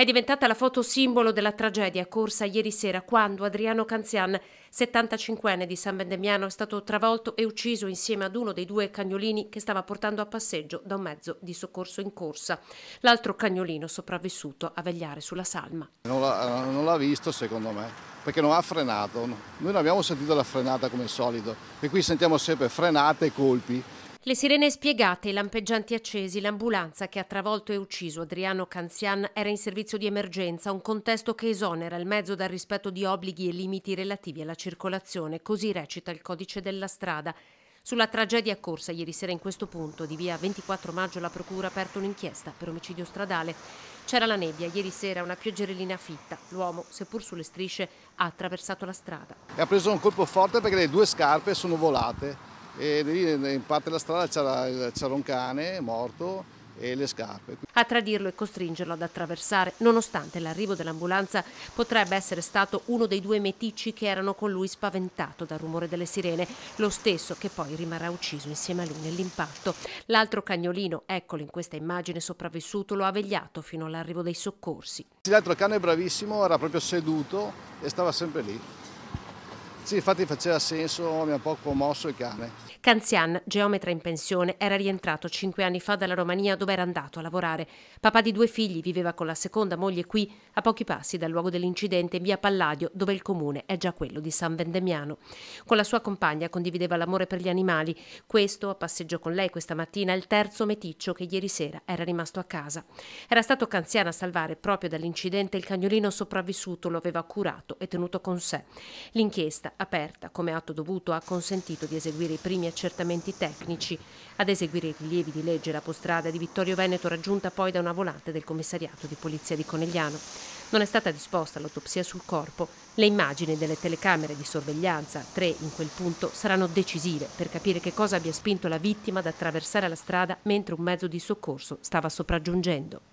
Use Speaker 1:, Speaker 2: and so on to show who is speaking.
Speaker 1: È diventata la foto simbolo della tragedia corsa ieri sera quando Adriano Canzian, 75enne di San Vendemiano, è stato travolto e ucciso insieme ad uno dei due cagnolini che stava portando a passeggio da un mezzo di soccorso in corsa. L'altro cagnolino sopravvissuto a vegliare sulla salma.
Speaker 2: Non l'ha eh, visto secondo me, perché non ha frenato. Noi non abbiamo sentito la frenata come al solito e qui sentiamo sempre frenate e colpi.
Speaker 1: Le sirene spiegate, i lampeggianti accesi, l'ambulanza che ha travolto e ucciso Adriano Canzian era in servizio di emergenza, un contesto che esonera il mezzo dal rispetto di obblighi e limiti relativi alla circolazione, così recita il codice della strada. Sulla tragedia corsa ieri sera in questo punto di via 24 maggio la procura ha aperto un'inchiesta per omicidio stradale. C'era la nebbia, ieri sera una pioggerellina fitta. L'uomo, seppur sulle strisce, ha attraversato la strada.
Speaker 2: E ha preso un colpo forte perché le due scarpe sono volate e lì in parte della strada c'era un cane morto e le scarpe.
Speaker 1: A tradirlo e costringerlo ad attraversare, nonostante l'arrivo dell'ambulanza, potrebbe essere stato uno dei due meticci che erano con lui spaventato dal rumore delle sirene, lo stesso che poi rimarrà ucciso insieme a lui nell'impatto. L'altro cagnolino, eccolo in questa immagine sopravvissuto, lo ha vegliato fino all'arrivo
Speaker 2: dei soccorsi. L'altro cane bravissimo, era proprio seduto e stava sempre lì. Sì, infatti faceva senso, mi ha un po' commosso il cane.
Speaker 1: Canzian, geometra in pensione, era rientrato cinque anni fa dalla Romania dove era andato a lavorare. Papà di due figli viveva con la seconda moglie qui, a pochi passi dal luogo dell'incidente, in via Palladio, dove il comune è già quello di San Vendemiano. Con la sua compagna condivideva l'amore per gli animali. Questo, a passeggio con lei questa mattina, è il terzo meticcio che ieri sera era rimasto a casa. Era stato Canzian a salvare proprio dall'incidente il cagnolino sopravvissuto, lo aveva curato e tenuto con sé. L'inchiesta inchiesta aperta come atto dovuto ha consentito di eseguire i primi accertamenti tecnici, ad eseguire i rilievi di legge la postrada di Vittorio Veneto raggiunta poi da una volante del commissariato di polizia di Conegliano. Non è stata disposta l'autopsia sul corpo, le immagini delle telecamere di sorveglianza, tre in quel punto, saranno decisive per capire che cosa abbia spinto la vittima ad attraversare la strada mentre un mezzo di soccorso stava sopraggiungendo.